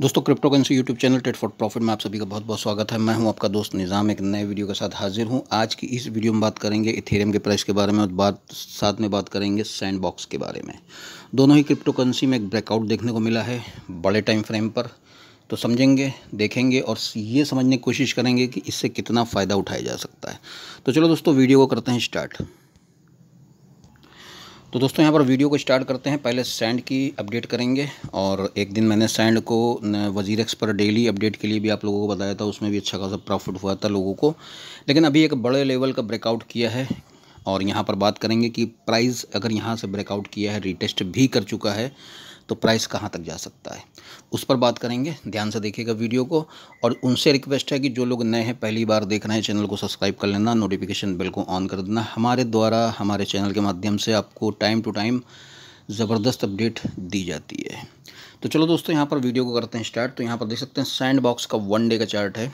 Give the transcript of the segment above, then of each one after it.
दोस्तों cryptocurrency YouTube channel trade for profit में आप सभी का बहुत बहुत स्वागत है मैं हूं आपका दोस्त निज़ाम एक नए वीडियो के साथ हाजिर हूं आज की इस वीडियो में बात करेंगे इथेरियम के प्राइस के बारे में और बात साथ में बात करेंगे सैंड बॉक्स के बारे में दोनों ही क्रिप्टो करेंसी में एक ब्रेकआउट देखने को मिला है बड़े टाइम फ्रेम पर तो समझेंगे देखेंगे और ये समझने की कोशिश करेंगे कि इससे कितना फ़ायदा उठाया जा सकता है तो चलो दोस्तों वीडियो को करते हैं स्टार्ट तो दोस्तों यहाँ पर वीडियो को स्टार्ट करते हैं पहले सैंड की अपडेट करेंगे और एक दिन मैंने सैंड को वजीर एक्स पर डेली अपडेट के लिए भी आप लोगों को बताया था उसमें भी अच्छा खासा प्रॉफिट हुआ था लोगों को लेकिन अभी एक बड़े लेवल का ब्रेकआउट किया है और यहाँ पर बात करेंगे कि प्राइस अगर यहाँ से ब्रेकआउट किया है रिटेस्ट भी कर चुका है तो प्राइस कहाँ तक जा सकता है उस पर बात करेंगे ध्यान से देखिएगा वीडियो को और उनसे रिक्वेस्ट है कि जो लोग नए हैं पहली बार देख रहे हैं चैनल को सब्सक्राइब कर लेना नोटिफिकेशन बिल को ऑन कर देना हमारे द्वारा हमारे चैनल के माध्यम से आपको टाइम टू टाइम ज़बरदस्त अपडेट दी जाती है तो चलो दोस्तों यहाँ पर वीडियो को करते हैं स्टार्ट तो यहाँ पर देख सकते हैं सैंड बॉक्स का वन डे का चार्ट है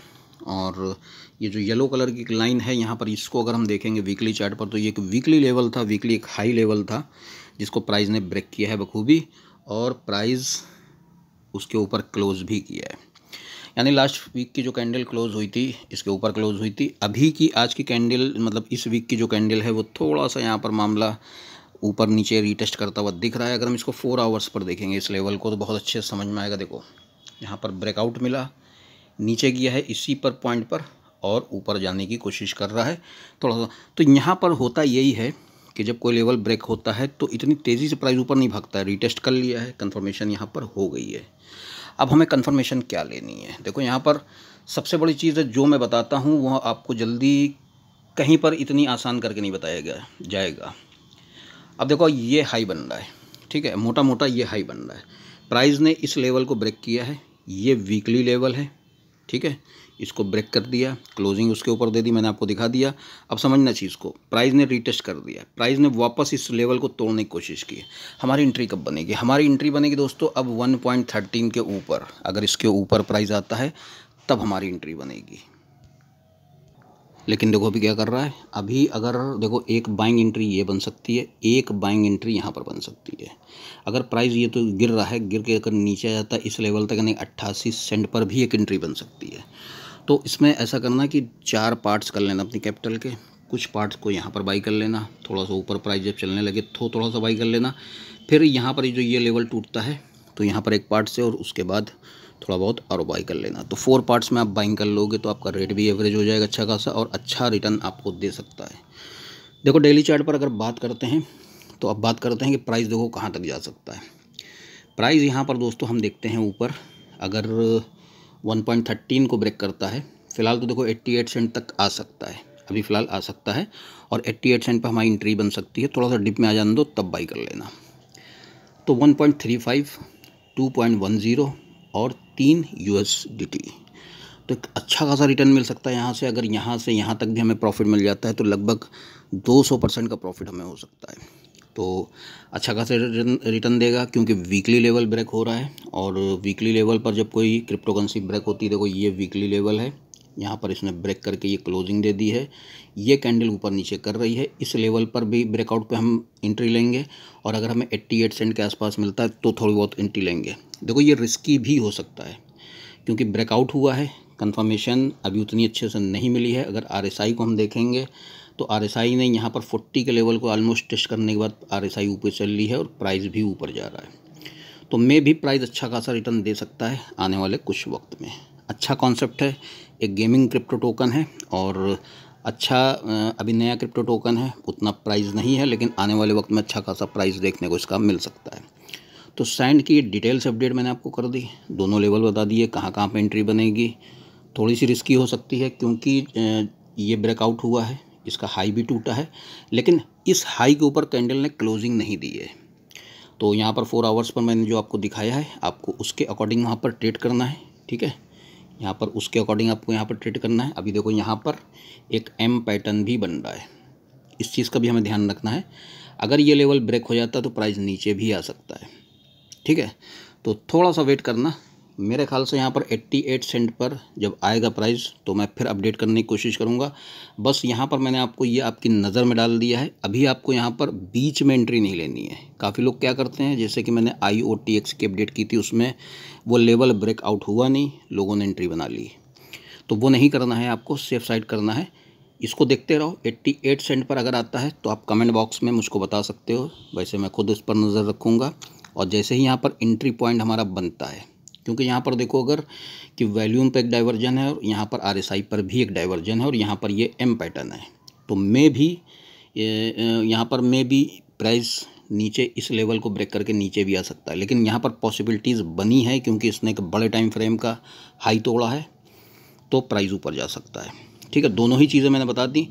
और ये जो येलो कलर की एक लाइन है यहाँ पर इसको अगर हम देखेंगे वीकली चार्ट पर तो ये एक वीकली लेवल था वीकली एक हाई लेवल था जिसको प्राइस ने ब्रेक किया है बखूबी और प्राइस उसके ऊपर क्लोज़ भी किया है यानी लास्ट वीक की जो कैंडल क्लोज़ हुई थी इसके ऊपर क्लोज़ हुई थी अभी की आज की कैंडल मतलब इस वीक की जो कैंडल है वो थोड़ा सा यहाँ पर मामला ऊपर नीचे रीटेस्ट करता हुआ दिख रहा है अगर हम इसको फोर आवर्स पर देखेंगे इस लेवल को तो बहुत अच्छे से समझ में आएगा देखो यहाँ पर ब्रेकआउट मिला नीचे गया है इसी पर पॉइंट पर और ऊपर जाने की कोशिश कर रहा है थोड़ा सा तो यहाँ पर होता यही है कि जब कोई लेवल ब्रेक होता है तो इतनी तेज़ी से प्राइस ऊपर नहीं भागता है रिटेस्ट कर लिया है कन्फर्मेशन यहाँ पर हो गई है अब हमें कन्फर्मेशन क्या लेनी है देखो यहाँ पर सबसे बड़ी चीज़ है जो मैं बताता हूँ वह आपको जल्दी कहीं पर इतनी आसान करके नहीं बताया गया जाएगा अब देखो ये हाई बन रहा है ठीक है मोटा मोटा ये हाई बन रहा है प्राइस ने इस लेवल को ब्रेक किया है ये वीकली लेवल है ठीक है इसको ब्रेक कर दिया क्लोजिंग उसके ऊपर दे दी मैंने आपको दिखा दिया अब समझना चीज़ को प्राइस ने रीटेस्ट कर दिया प्राइस ने वापस इस लेवल को तोड़ने की कोशिश की हमारी इंट्री कब बनेगी हमारी इंट्री बनेगी दोस्तों अब 1.13 के ऊपर अगर इसके ऊपर प्राइस आता है तब हमारी एंट्री बनेगी लेकिन देखो अभी क्या कर रहा है अभी अगर देखो एक बाइंग एंट्री ये बन सकती है एक बाइंग एंट्री यहाँ पर बन सकती है अगर प्राइस ये तो गिर रहा है गिर के अगर नीचे आ जाता है इस लेवल तक यानी अट्ठासी सेंट पर भी एक एंट्री बन सकती है तो इसमें ऐसा करना कि चार पार्ट्स कर लेना अपनी कैपिटल के कुछ पार्ट्स को यहाँ पर बाई कर लेना थोड़ा सा ऊपर प्राइस जब चलने लगे तो थोड़ा सा बाई कर लेना फिर यहाँ पर जो ये लेवल टूटता है तो यहाँ पर एक पार्ट से और उसके बाद थोड़ा बहुत और बाई कर लेना तो फोर पार्ट्स में आप बाइंग कर लोगे तो आपका रेट भी एवरेज हो जाएगा अच्छा खासा और अच्छा रिटर्न आपको दे सकता है देखो डेली चार्ट पर अगर बात करते हैं तो अब बात करते हैं कि प्राइस देखो कहाँ तक जा सकता है प्राइस यहाँ पर दोस्तों हम देखते हैं ऊपर अगर 1.13 को ब्रेक करता है फिलहाल तो देखो 88 सेंट तक आ सकता है अभी फ़िलहाल आ सकता है और 88 सेंट पर हमारी इंट्री बन सकती है थोड़ा सा डिप में आ जाने दो तब बाई कर लेना तो 1.35 2.10 और तीन यू तो एक अच्छा खासा रिटर्न मिल सकता है यहाँ से अगर यहाँ से यहाँ तक भी हमें प्रॉफिट मिल जाता है तो लगभग दो परसेंट का प्रॉफिट हमें हो सकता है तो अच्छा खासा रिटर्न देगा क्योंकि वीकली लेवल ब्रेक हो रहा है और वीकली लेवल पर जब कोई क्रिप्टो करेंसी ब्रेक होती है देखो ये वीकली लेवल है यहाँ पर इसने ब्रेक करके ये क्लोजिंग दे दी है ये कैंडल ऊपर नीचे कर रही है इस लेवल पर भी ब्रेकआउट पे हम एंट्री लेंगे और अगर हमें 88 सेंट के आसपास मिलता है तो थोड़ी बहुत एंट्री लेंगे देखो ये रिस्की भी हो सकता है क्योंकि ब्रेकआउट हुआ है कंफर्मेशन अभी उतनी अच्छे से नहीं मिली है अगर आर को हम देखेंगे तो आर ने यहाँ पर फोर्टी के लेवल को ऑलमोस्ट टेस्ट करने के बाद आर ऊपर चल रही है और प्राइस भी ऊपर जा रहा है तो मे भी प्राइस अच्छा खासा रिटर्न दे सकता है आने वाले कुछ वक्त में अच्छा कॉन्सेप्ट है एक गेमिंग क्रिप्टो टोकन है और अच्छा अभी नया क्रिप्टो टोकन है उतना प्राइस नहीं है लेकिन आने वाले वक्त में अच्छा खासा प्राइस देखने को इसका मिल सकता है तो सैंड की डिटेल्स अपडेट मैंने आपको कर दी दोनों लेवल बता दिए कहाँ कहाँ पर एंट्री बनेगी थोड़ी सी रिस्की हो सकती है क्योंकि ये ब्रेकआउट हुआ है इसका हाई भी टूटा है लेकिन इस हाई के ऊपर कैंडल ने क्लोजिंग नहीं दी है तो यहाँ पर फोर आवर्स पर मैंने जो आपको दिखाया है आपको उसके अकॉर्डिंग वहाँ पर ट्रेड करना है ठीक है यहाँ पर उसके अकॉर्डिंग आपको यहाँ पर ट्रेड करना है अभी देखो यहाँ पर एक एम पैटर्न भी बन रहा है इस चीज़ का भी हमें ध्यान रखना है अगर ये लेवल ब्रेक हो जाता तो प्राइस नीचे भी आ सकता है ठीक है तो थोड़ा सा वेट करना मेरे ख्याल से यहाँ पर 88 सेंट पर जब आएगा प्राइस तो मैं फिर अपडेट करने की कोशिश करूँगा बस यहाँ पर मैंने आपको ये आपकी नज़र में डाल दिया है अभी आपको यहाँ पर बीच में एंट्री नहीं लेनी है काफ़ी लोग क्या करते हैं जैसे कि मैंने आई ओ टी एक्स की अपडेट की थी उसमें वो लेवल ब्रेकआउट हुआ नहीं लोगों ने एंट्री बना ली तो वो नहीं करना है आपको सेफ साइड करना है इसको देखते रहो 88 सेंट पर अगर आता है तो आप कमेंट बॉक्स में मुझको बता सकते हो वैसे मैं खुद इस पर नज़र रखूँगा और जैसे ही यहाँ पर एंट्री पॉइंट हमारा बनता है क्योंकि यहाँ पर देखो अगर कि वैल्यूम पर एक डाइवर्जन है और यहाँ पर आर पर भी एक डाइवर्जन है और यहाँ पर ये एम पैटर्न है तो मे भी यहाँ पर मे भी प्राइस नीचे इस लेवल को ब्रेक करके नीचे भी आ सकता है लेकिन यहाँ पर पॉसिबिलिटीज़ बनी है क्योंकि इसने एक बड़े टाइम फ्रेम का हाई तोड़ा है तो प्राइस ऊपर जा सकता है ठीक है दोनों ही चीज़ें मैंने बता दी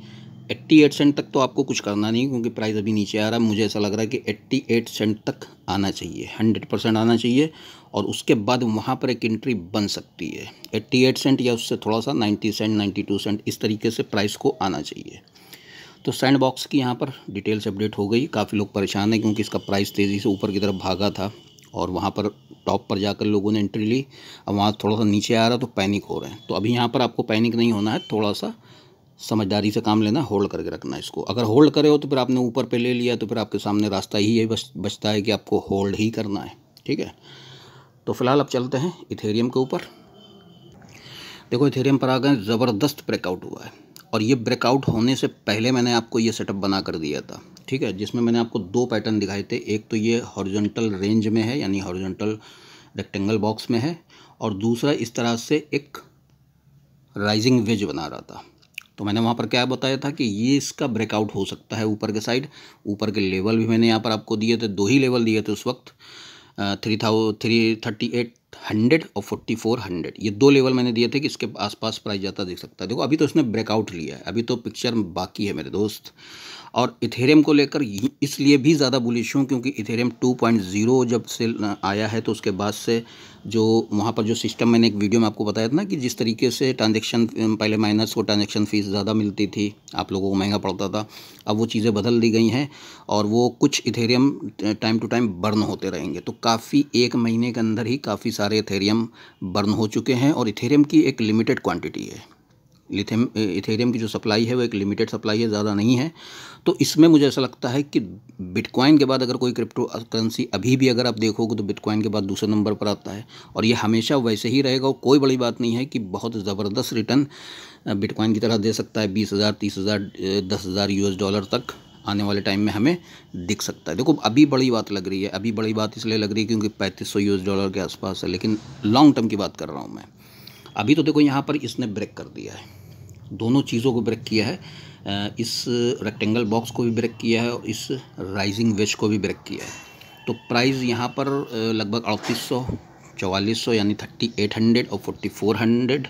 एट्टी एट सेंट तक तो आपको कुछ करना नहीं क्योंकि प्राइस अभी नीचे आ रहा है मुझे ऐसा लग रहा है कि एट्टी एट सेंट तक आना चाहिए हंड्रेड परसेंट आना चाहिए और उसके बाद वहाँ पर एक एंट्री बन सकती है एट्टी एट सेंट या उससे थोड़ा सा ninety cent ninety two cent इस तरीके से प्राइस को आना चाहिए तो सैंड बॉक्स की यहाँ पर डिटेल्स अपडेट हो गई काफ़ी लोग परेशान हैं क्योंकि इसका प्राइस तेज़ी से ऊपर की तरफ भागा था और वहाँ पर टॉप पर जाकर लोगों ने एंट्री ली अब वहाँ थोड़ा सा नीचे आ रहा तो पैनिक हो रहे हैं तो अभी यहाँ पर आपको पैनिक नहीं होना है थोड़ा सा समझदारी से काम लेना होल्ड करके रखना इसको अगर होल्ड करे हो तो फिर आपने ऊपर पे ले लिया तो फिर आपके सामने रास्ता ही यही बच बचता है कि आपको होल्ड ही करना है ठीक है तो फिलहाल अब चलते हैं इथेरियम के ऊपर देखो इथेरियम पर आ गए ज़बरदस्त ब्रेकआउट हुआ है और ये ब्रेकआउट होने से पहले मैंने आपको ये सेटअप बना कर दिया था ठीक है जिसमें मैंने आपको दो पैटर्न दिखाए थे एक तो ये हॉर्जेंटल रेंज में है यानी हॉर्जेंटल रेक्टेंगल बॉक्स में है और दूसरा इस तरह से एक राइजिंग वेज बना रहा था तो मैंने वहाँ पर क्या बताया था कि ये इसका ब्रेकआउट हो सकता है ऊपर के साइड ऊपर के लेवल भी मैंने यहाँ पर आपको दिए थे दो ही लेवल दिए थे उस वक्त three thou three thirty eight hundred और फोर्टी फोर हंड्रेड ये दो लेवल मैंने दिए थे कि इसके आसपास प्राइस जाता देख सकता है देखो अभी तो इसने ब्रेकआउट लिया है अभी तो पिक्चर बाकी है मेरे दोस्त और इथेरियम को लेकर इसलिए भी ज़्यादा बुलिश हूँ क्योंकि इथेरियम 2.0 जब से आया है तो उसके बाद से जो वहाँ पर जो सिस्टम मैंने एक वीडियो में आपको बताया था ना कि जिस तरीके से ट्रांजेक्शन पहले माइनस को ट्रांजेक्शन फ़ीस ज़्यादा मिलती थी आप लोगों को महंगा पड़ता था अब वो चीज़ें बदल दी गई हैं और वो कुछ Ethereum time to time burn होते रहेंगे तो काफ़ी एक महीने के अंदर ही काफ़ी सारे इथेरियम बर्न हो चुके हैं और इथेरियम की एक लिमिटेड क्वान्टिटी है लिथियम इथेरियम की जो सप्लाई है वो एक लिमिटेड सप्लाई है ज़्यादा नहीं है तो इसमें मुझे ऐसा लगता है कि बिटकॉइन के बाद अगर कोई क्रिप्टो करेंसी अभी भी अगर आप देखोगे तो बिटकॉइन के बाद दूसरे नंबर पर आता है और ये हमेशा वैसे ही रहेगा और कोई बड़ी बात नहीं है कि बहुत ज़बरदस्त रिटर्न बिटकॉइन की तरह दे सकता है बीस हज़ार तीस हज़ार दस हज़ार यूएस डॉलर तक आने वाले टाइम में हमें दिख सकता है देखो अभी बड़ी बात लग रही है अभी बड़ी बात इसलिए लग रही है क्योंकि पैंतीस सौ डॉलर के आसपास है लेकिन लॉन्ग टर्म की बात कर रहा हूँ मैं अभी तो देखो यहाँ पर इसने ब्रेक कर दिया है दोनों चीज़ों को ब्रेक किया है इस रेक्टेंगल बॉक्स को भी ब्रेक किया है और इस राइजिंग वेज को भी ब्रेक किया है तो प्राइस यहाँ पर लगभग अड़तीस सौ चवालीस सौ यानी थर्टी एट हंड्रेड और फोर्टी फोर हंड्रेड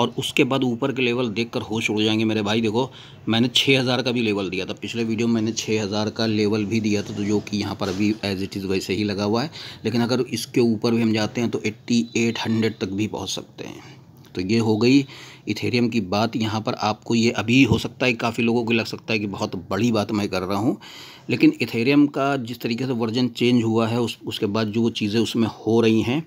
और उसके बाद ऊपर के लेवल देख कर होश उड़ जाएंगे मेरे भाई देखो मैंने छः हज़ार का भी लेवल दिया था पिछले वीडियो में मैंने छः हज़ार का लेवल भी दिया था तो जो कि यहाँ पर अभी एज इट इज़ वैसे ही लगा हुआ है लेकिन अगर इसके ऊपर भी हम जाते हैं तो एट्टी एट हंड्रेड तक भी पहुँच सकते हैं तो ये हो गई इथेरियम की बात यहाँ पर आपको ये अभी हो सकता है काफ़ी लोगों को लग सकता है कि बहुत बड़ी बात मैं कर रहा हूँ लेकिन इथेरियम का जिस तरीके से वर्जन चेंज हुआ है उस उसके बाद जो चीज़ें उसमें हो रही हैं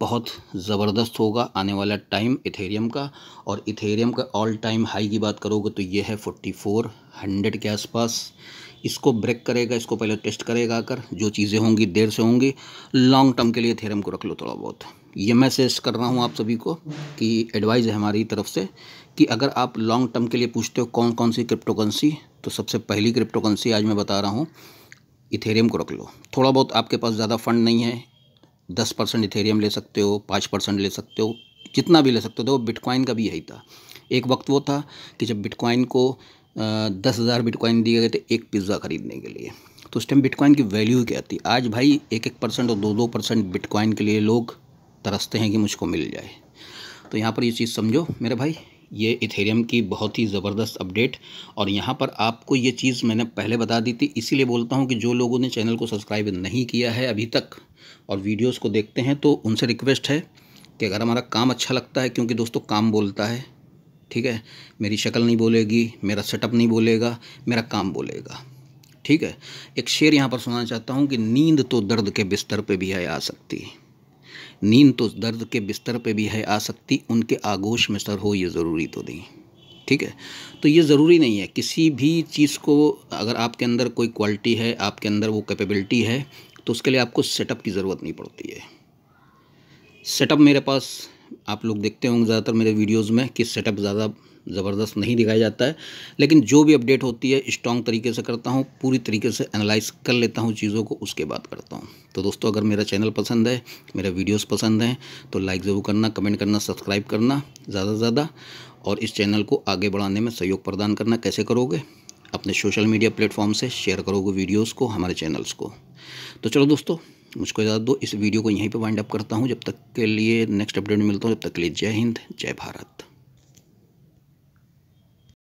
बहुत ज़बरदस्त होगा आने वाला टाइम इथेरियम का और इथेरियम का ऑल टाइम हाई की बात करोगे तो ये है फोर्टी फोर हंड्रेड के आसपास इसको ब्रेक करेगा इसको पहले टेस्ट करेगा आकर जो चीज़ें होंगी देर से होंगी लॉन्ग टर्म के लिए थेरम को रख लो थोड़ा बहुत ये मैं कर रहा हूँ आप सभी को कि एडवाइज़ है हमारी तरफ से कि अगर आप लॉन्ग टर्म के लिए पूछते हो कौन कौन सी क्रिप्टोकरेंसी तो सबसे पहली क्रिप्टोकरेंसी आज मैं बता रहा हूँ इथेरियम को रख लो थोड़ा बहुत आपके पास ज़्यादा फंड नहीं है दस परसेंट इथेरियम ले सकते हो पाँच परसेंट ले सकते हो जितना भी ले सकते हो बिटकॉइन का भी यही था एक वक्त वो था कि जब बिटकॉइन को दस हज़ार बिटकॉइन दिए गए थे एक पिज़्ज़ा ख़रीदने के लिए तो उस टाइम बिटकॉइन की वैल्यू क्या थी आज भाई एक एक परसेंट और दो दो परसेंट बिटकॉइन के लिए लोग तरसते हैं कि मुझको मिल जाए तो यहाँ पर ये चीज़ समझो मेरे भाई ये इथेरियम की बहुत ही ज़बरदस्त अपडेट और यहाँ पर आपको ये चीज़ मैंने पहले बता दी थी इसीलिए बोलता हूँ कि जो लोगों ने चैनल को सब्सक्राइब नहीं किया है अभी तक और वीडियोस को देखते हैं तो उनसे रिक्वेस्ट है कि अगर हमारा काम अच्छा लगता है क्योंकि दोस्तों काम बोलता है ठीक है मेरी शक्ल नहीं बोलेगी मेरा सेटअप नहीं बोलेगा मेरा काम बोलेगा ठीक है एक शेर यहाँ पर सुनाना चाहता हूँ कि नींद तो दर्द के बिस्तर पर भी आ सकती है नींद तो दर्द के बिस्तर पे भी है आ सकती उनके आगोश में सर हो ये ज़रूरी तो नहीं ठीक है तो ये ज़रूरी नहीं है किसी भी चीज़ को अगर आपके अंदर कोई क्वालिटी है आपके अंदर वो कैपेबिलिटी है तो उसके लिए आपको सेटअप की ज़रूरत नहीं पड़ती है सेटअप मेरे पास आप लोग देखते होंगे ज़्यादातर मेरे वीडियोज़ में कि सेटअप ज़्यादा ज़बरदस्त नहीं दिखाया जाता है लेकिन जो भी अपडेट होती है स्ट्रॉन्ग तरीके से करता हूँ पूरी तरीके से एनालाइज कर लेता हूँ चीज़ों को उसके बाद करता हूँ तो दोस्तों अगर मेरा चैनल पसंद है मेरा वीडियोस पसंद हैं तो लाइक ज़रूर करना कमेंट करना सब्सक्राइब करना ज़्यादा से ज़्यादा और इस चैनल को आगे बढ़ाने में सहयोग प्रदान करना कैसे करोगे अपने सोशल मीडिया प्लेटफॉर्म से शेयर करोगे वीडियोज़ को हमारे चैनल्स को तो चलो दोस्तों मुझको याद दो इस वीडियो को यहीं पर वाइंड अप करता हूँ जब तक के लिए नेक्स्ट अपडेट मिलता हूँ जब तक के लिए जय हिंद जय भारत